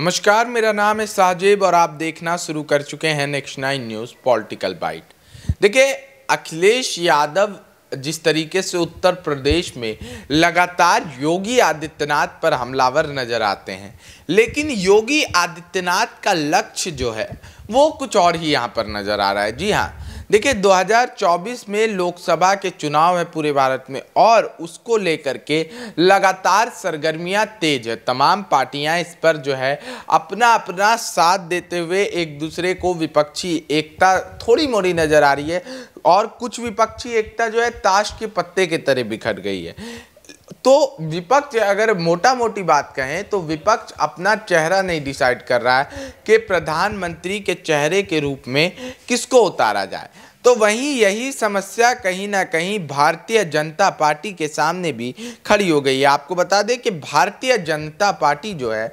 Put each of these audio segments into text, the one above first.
नमस्कार मेरा नाम है साजिब और आप देखना शुरू कर चुके हैं next nine news political bite देखिए अखिलेश यादव जिस तरीके से उत्तर प्रदेश में लगातार योगी आदित्यनाथ पर हमलावर नज़र आते हैं लेकिन योगी आदित्यनाथ का लक्ष्य जो है वो कुछ और ही यहाँ पर नज़र आ रहा है जी हाँ देखिए 2024 में लोकसभा के चुनाव है पूरे भारत में और उसको लेकर के लगातार सरगर्मियां तेज है तमाम पार्टियां इस पर जो है अपना अपना साथ देते हुए एक दूसरे को विपक्षी एकता थोड़ी मोड़ी नज़र आ रही है और कुछ विपक्षी एकता जो है ताश के पत्ते के तरह बिखर गई है तो विपक्ष अगर मोटा मोटी बात कहें तो विपक्ष अपना चेहरा नहीं डिसाइड कर रहा है कि प्रधानमंत्री के चेहरे के रूप में किसको उतारा जाए तो वहीं यही समस्या कहीं ना कहीं भारतीय जनता पार्टी के सामने भी खड़ी हो गई है आपको बता दें कि भारतीय जनता पार्टी जो है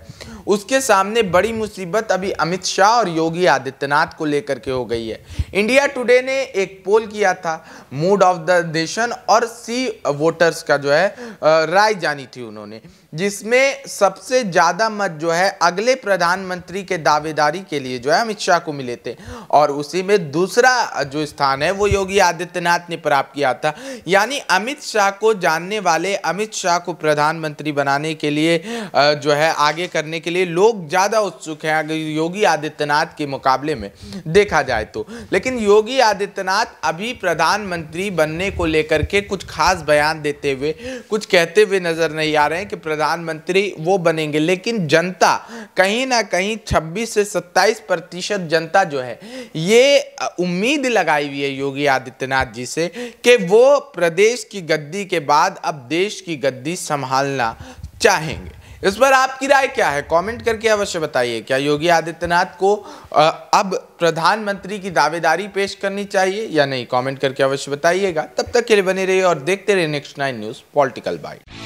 उसके सामने बड़ी मुसीबत अभी अमित शाह और योगी आदित्यनाथ को लेकर के हो गई है इंडिया टुडे ने एक पोल किया था मूड ऑफ द नेशन और सी वोटर्स का जो है राय जानी थी उन्होंने जिसमें सबसे ज़्यादा मत जो है अगले प्रधानमंत्री के दावेदारी के लिए जो है अमित शाह को मिले थे और उसी में दूसरा जो स्थान है वो योगी आदित्यनाथ ने प्राप्त किया था यानी अमित शाह को जानने वाले अमित शाह को प्रधानमंत्री बनाने के लिए जो है आगे करने के लिए लोग ज़्यादा उत्सुक हैं अगर योगी आदित्यनाथ के मुकाबले में देखा जाए तो लेकिन योगी आदित्यनाथ अभी प्रधानमंत्री बनने को लेकर के कुछ खास बयान देते हुए कुछ कहते हुए नज़र नहीं आ रहे हैं कि प्रधान प्रधानमंत्री वो बनेंगे लेकिन जनता कहीं ना कहीं 26 से 27 प्रतिशत जनता जो है ये उम्मीद लगाई हुई है योगी आदित्यनाथ जी से कि वो प्रदेश की गद्दी के बाद अब देश की गद्दी संभालना चाहेंगे इस पर आपकी राय क्या है कमेंट करके अवश्य बताइए क्या योगी आदित्यनाथ को अब प्रधानमंत्री की दावेदारी पेश करनी चाहिए या नहीं कमेंट करके अवश्य बताइएगा तब तक के लिए बने रहिए और देखते रहिए next nine news political bite